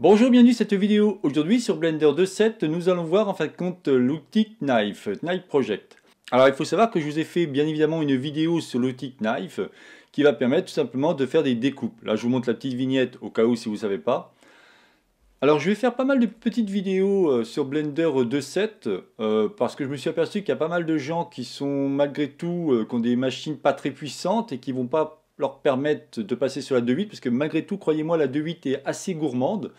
Bonjour, bienvenue cette vidéo. Aujourd'hui sur Blender 2.7, nous allons voir en fin de compte l'outil Knife, Knife Project. Alors il faut savoir que je vous ai fait bien évidemment une vidéo sur l'outil Knife qui va permettre tout simplement de faire des découpes. Là je vous montre la petite vignette au cas où si vous ne savez pas. Alors je vais faire pas mal de petites vidéos euh, sur Blender 2.7 euh, parce que je me suis aperçu qu'il y a pas mal de gens qui sont malgré tout, euh, qui ont des machines pas très puissantes et qui vont pas leur permettent de passer sur la 2.8, parce que malgré tout, croyez-moi, la 2.8 est assez gourmande.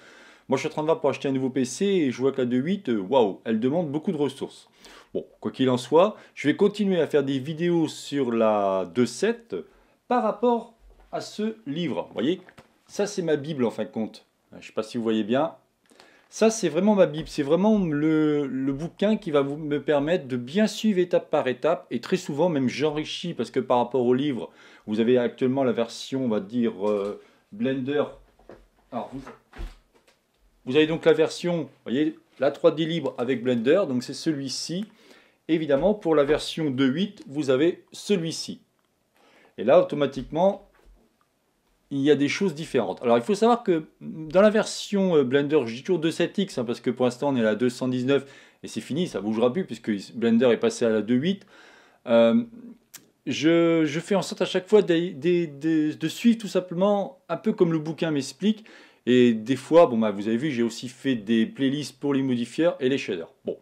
Moi, je suis en train de voir pour acheter un nouveau PC et je vois que la 2.8, euh, waouh, elle demande beaucoup de ressources. Bon, quoi qu'il en soit, je vais continuer à faire des vidéos sur la 2.7 par rapport à ce livre. Vous voyez, ça c'est ma Bible en fin de compte. Je ne sais pas si vous voyez bien, ça, c'est vraiment ma Bible, c'est vraiment le, bouquin qui va vous, me permettre de bien suivre étape par étape, et très souvent même j'enrichis, parce que par rapport au livre, vous avez actuellement la version, on va dire, euh, Blender. Alors, vous, vous avez donc la version, vous voyez, la 3D libre avec Blender, donc c'est celui-ci. Évidemment, pour la version 2.8, vous avez celui-ci. Et là, automatiquement, il y a des choses différentes. Alors il faut savoir que dans la version euh, Blender, je dis toujours 2.7x, hein, parce que pour l'instant on est à la 219, et c'est fini, ça bougera plus, puisque Blender est passé à la 2.8. Euh, je, fais en sorte à chaque fois de, suivre tout simplement un peu comme le bouquin m'explique. Et des fois, bon bah, vous avez vu, j'ai aussi fait des playlists pour les modifieurs et les shaders. Bon,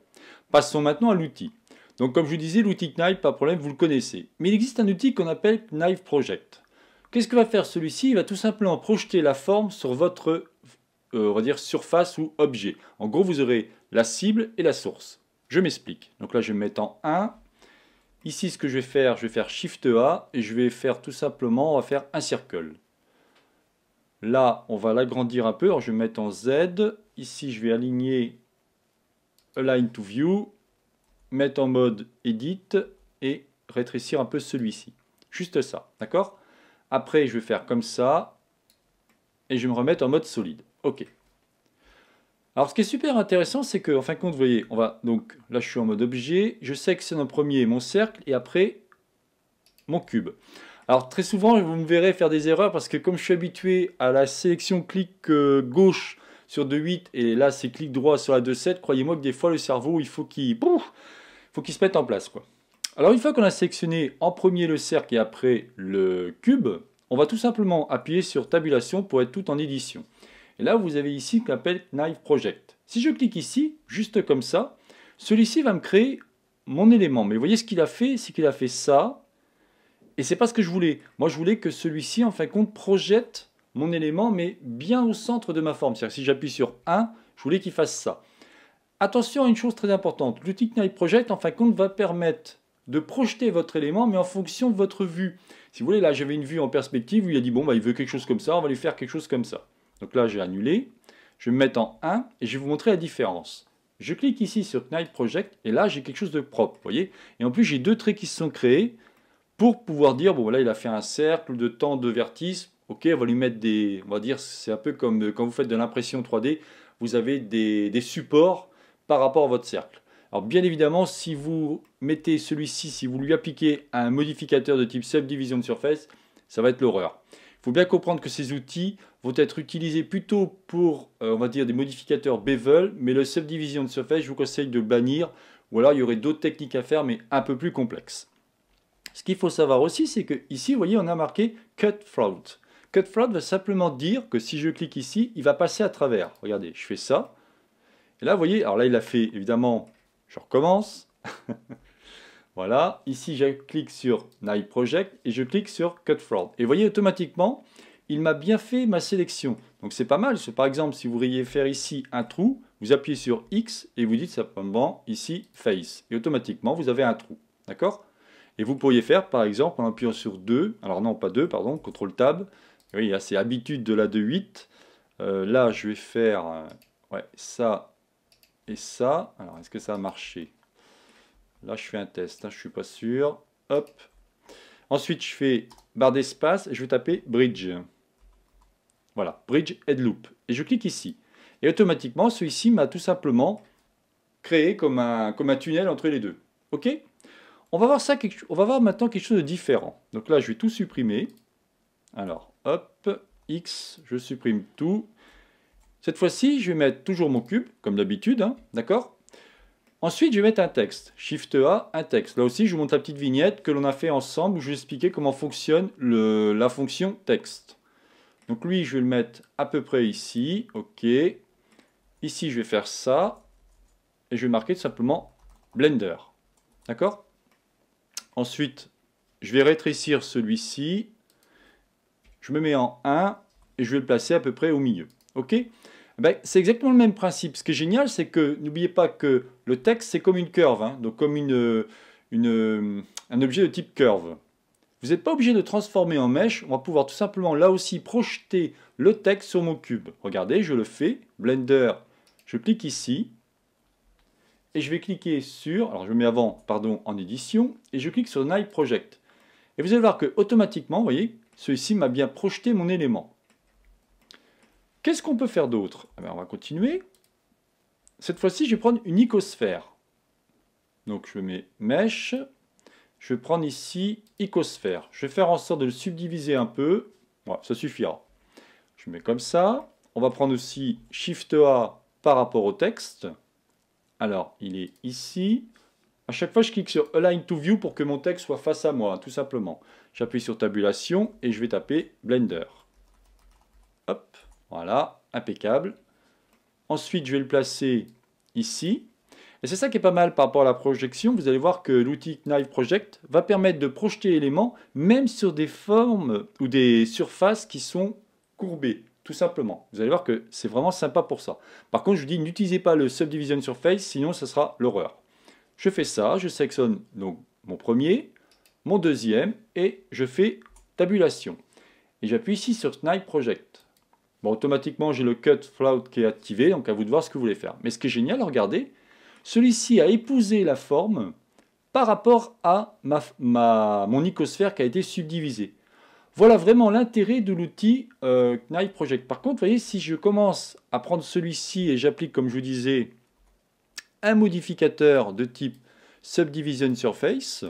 passons maintenant à l'outil. Donc comme je vous disais, l'outil Knife, pas de problème, vous le connaissez. Mais il existe un outil qu'on appelle Knife Project. Qu'est-ce que va faire celui-ci Il va tout simplement projeter la forme sur votre euh, dire surface ou objet. En gros, vous aurez la cible et la source. Je m'explique. Donc là, je vais mettre en 1. Ici, ce que je vais faire, je vais faire Shift A et je vais faire tout simplement, on va faire un circle. Là, on va l'agrandir un peu. Alors, je vais mettre en Z. Ici, je vais aligner Align to View, mettre en mode Edit et rétrécir un peu celui-ci. Juste ça, d'accord après, je vais faire comme ça. Et je vais me remettre en mode solide. OK. Alors, ce qui est super intéressant, c'est que, en fin de compte, vous voyez, on va, donc, là, je suis en mode objet. Je sais que c'est en premier mon cercle et après, mon cube. Alors, très souvent, vous me verrez faire des erreurs parce que, comme je suis habitué à la sélection clic euh, gauche sur 2.8 et là, c'est clic droit sur la 2.7, croyez-moi que des fois, le cerveau, il faut qu'il se mette en place, quoi. Alors une fois qu'on a sélectionné en premier le cercle et après le cube, on va tout simplement appuyer sur tabulation pour être tout en édition. Et là, vous avez ici qu'on appelle Knife Project. Si je clique ici, juste comme ça, celui-ci va me créer mon élément. Mais vous voyez ce qu'il a fait, c'est qu'il a fait ça. Et c'est pas ce que je voulais. Moi, je voulais que celui-ci, en fin de compte, projette mon élément, mais bien au centre de ma forme. C'est-à-dire si j'appuie sur 1, je voulais qu'il fasse ça. Attention à une chose très importante. L'outil Knife Project, en fin de compte, va permettre de projeter votre élément, mais en fonction de votre vue. Si vous voulez, là, j'avais une vue en perspective où il a dit, bon, bah, il veut quelque chose comme ça, on va lui faire quelque chose comme ça. Donc là, j'ai annulé. Je vais me mettre en 1 et je vais vous montrer la différence. Je clique ici sur Knight Project et là, j'ai quelque chose de propre, vous voyez. Et en plus, j'ai deux traits qui se sont créés pour pouvoir dire, bon, là, il a fait un cercle de temps de vertice. Ok, on va lui mettre des... On va dire, c'est un peu comme euh, quand vous faites de l'impression 3D, vous avez des supports par rapport à votre cercle. Alors bien évidemment, si vous mettez celui-ci, si vous lui appliquez un modificateur de type subdivision de surface, ça va être l'horreur. Il faut bien comprendre que ces outils vont être utilisés plutôt pour, euh, on va dire, des modificateurs bevel, mais le subdivision de surface, je vous conseille de bannir, ou alors il y aurait d'autres techniques à faire, mais un peu plus complexes. Ce qu'il faut savoir aussi, c'est que ici, vous voyez, on a marqué cut Fraud. Cut throat va simplement dire que si je clique ici, il va passer à travers. Regardez, je fais ça. Et là, vous voyez, alors là, il a fait évidemment je recommence. voilà, ici je clique sur Night Project et je clique sur Cut Fraud. Et vous voyez automatiquement, il m'a bien fait ma sélection. Donc c'est pas mal, par exemple si vous vouliez faire ici un trou, vous appuyez sur X et vous dites simplement ici Face. Et automatiquement vous avez un trou, d'accord Et vous pourriez faire par exemple en appuyant sur 2, alors non pas 2, pardon, CTRL Tab, oui, c'est habitude de la 2.8. Euh, là je vais faire euh, ouais, ça et ça, alors est-ce que ça a marché Là, je fais un test, hein, je ne suis pas sûr. Hop. Ensuite, je fais barre d'espace et je vais taper bridge. Voilà, bridge head loop. Et je clique ici. Et automatiquement, celui-ci m'a tout simplement créé comme un, comme un tunnel entre les deux. OK on va, voir ça, on va voir maintenant quelque chose de différent. Donc là, je vais tout supprimer. Alors, hop, X, je supprime tout. Cette fois-ci, je vais mettre toujours mon cube, comme d'habitude, hein, d'accord Ensuite, je vais mettre un texte. Shift A, un texte. Là aussi, je vous montre la petite vignette que l'on a fait ensemble où je vais expliquer comment fonctionne la fonction texte. Donc lui, je vais le mettre à peu près ici. OK. Ici, je vais faire ça. Et je vais marquer tout simplement Blender. D'accord Ensuite, je vais rétrécir celui-ci. Je me mets en 1 et je vais le placer à peu près au milieu. OK eh ben, c'est exactement le même principe. Ce qui est génial, c'est que n'oubliez pas que le texte, c'est comme une curve, hein. donc comme un objet de type curve. Vous n'êtes pas obligé de transformer en mèche, on va pouvoir tout simplement là aussi projeter le texte sur mon cube. Regardez, je le fais, Blender, je clique ici, et je vais cliquer sur, alors je mets avant, pardon, en édition, et je clique sur Night Project. Et vous allez voir que automatiquement, vous voyez, celui-ci m'a bien projeté mon élément. Qu'est-ce qu'on peut faire d'autre ah ben, On va continuer. Cette fois-ci, je vais prendre une icosphère. Donc je mets Mesh. Je vais prendre ici icosphère. Je vais faire en sorte de le subdiviser un peu. Voilà, ça suffira. Je mets comme ça. On va prendre aussi Shift A par rapport au texte. Alors, il est ici. À chaque fois, je clique sur Align to View pour que mon texte soit face à moi, tout simplement. J'appuie sur Tabulation et je vais taper Blender. Voilà, impeccable. Ensuite, je vais le placer ici. Et c'est ça qui est pas mal par rapport à la projection. Vous allez voir que l'outil Knife Project va permettre de projeter l'élément même sur des formes ou des surfaces qui sont courbées, tout simplement. Vous allez voir que c'est vraiment sympa pour ça. Par contre, je vous dis, n'utilisez pas le Subdivision Surface, sinon ça sera l'horreur. Je fais ça, je sélectionne donc mon premier, mon deuxième, et je fais tabulation. Et j'appuie ici sur Knife Project automatiquement, j'ai le cut flout qui est activé, donc à vous de voir ce que vous voulez faire. Mais ce qui est génial, regardez, celui-ci a épousé la forme par rapport à mon icosphère qui a été subdivisée. Voilà vraiment l'intérêt de l'outil euh, Project. Par contre, voyez, si je commence à prendre celui-ci et j'applique, comme je vous disais, un modificateur de type Subdivision Surface,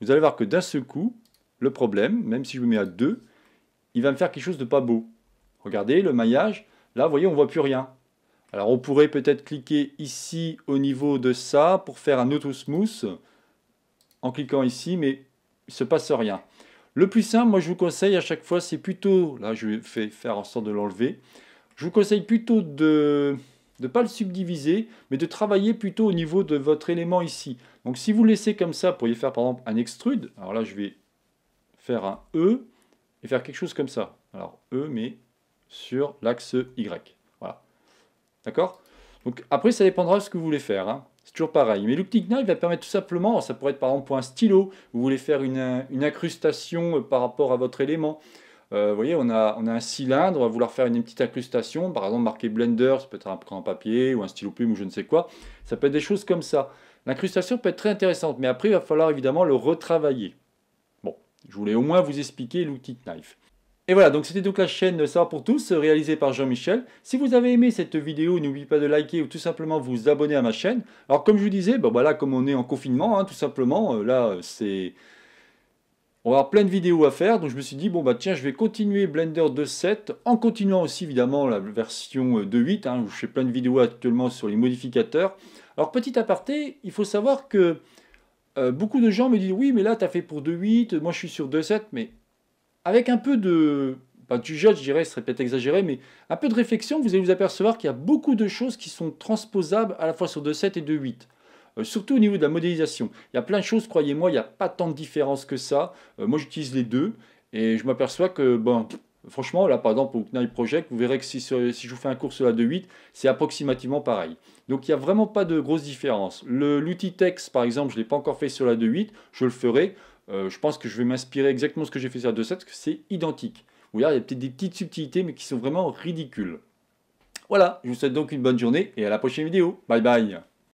vous allez voir que d'un seul coup, le problème, même si je vous mets à 2, il va me faire quelque chose de pas beau. Regardez le maillage, là vous voyez on voit plus rien. Alors on pourrait peut-être cliquer ici au niveau de ça pour faire un auto smooth en cliquant ici mais il ne se passe rien. Le plus simple, moi je vous conseille à chaque fois, c'est plutôt, là je vais faire en sorte de l'enlever, je vous conseille plutôt de ne pas le subdiviser, mais de travailler plutôt au niveau de votre élément ici. Donc si vous laissez comme ça, vous pourriez faire par exemple un extrude, alors là je vais faire un E et faire quelque chose comme ça. Alors E mais sur l'axe Y. Voilà. D'accord Donc après, ça dépendra de ce que vous voulez faire. Hein. C'est toujours pareil. Mais le Knife va permettre tout simplement, ça pourrait être par exemple pour un stylo, vous voulez faire une, incrustation euh, par rapport à votre élément. Euh, vous voyez, on a, un cylindre, on va vouloir faire une petite incrustation, par exemple marquer Blender, ça peut être un crayon papier ou un stylo plume ou je ne sais quoi. Ça peut être des choses comme ça. L'incrustation peut être très intéressante, mais après, il va falloir évidemment le retravailler. Bon, je voulais au moins vous expliquer l'outil Knife. Et voilà, donc c'était donc la chaîne Savoir pour tous, réalisée par Jean-Michel. Si vous avez aimé cette vidéo, n'oubliez pas de liker ou tout simplement vous abonner à ma chaîne. Alors comme je vous disais, bah voilà, comme on est en confinement, hein, tout simplement, euh, là euh, c'est... On va avoir plein de vidéos à faire, donc je me suis dit, bon bah tiens, je vais continuer Blender 2.7, en continuant aussi évidemment la version 2.8, euh, hein, où je fais plein de vidéos actuellement sur les modificateurs. Alors petit aparté, il faut savoir que beaucoup de gens me disent, oui mais là tu as fait pour 2.8, moi je suis sur 2.7, mais avec un peu de, pas bah, du jeu, je dirais, ce serait peut-être exagéré, mais un peu de réflexion, vous allez vous apercevoir qu'il y a beaucoup de choses qui sont transposables à la fois sur 2.7 et 2.8. Euh, surtout au niveau de la modélisation. Il y a plein de choses, croyez-moi, il n'y a pas tant de différence que ça. Euh, moi, j'utilise les deux et je m'aperçois que, bon, franchement, là, par exemple, au Knight Project, vous verrez que si, je vous fais un cours sur la 2.8, c'est approximativement pareil. Donc, il n'y a vraiment pas de grosse différence. L'outil texte, par exemple, je ne l'ai pas encore fait sur la 2.8, je le ferai. Euh, je pense que je vais m'inspirer exactement ce que j'ai fait sur la 2.7, parce que c'est identique. Vous voyez, il y a peut-être des petites subtilités, mais qui sont vraiment ridicules. Voilà, je vous souhaite donc une bonne journée et à la prochaine vidéo. Bye bye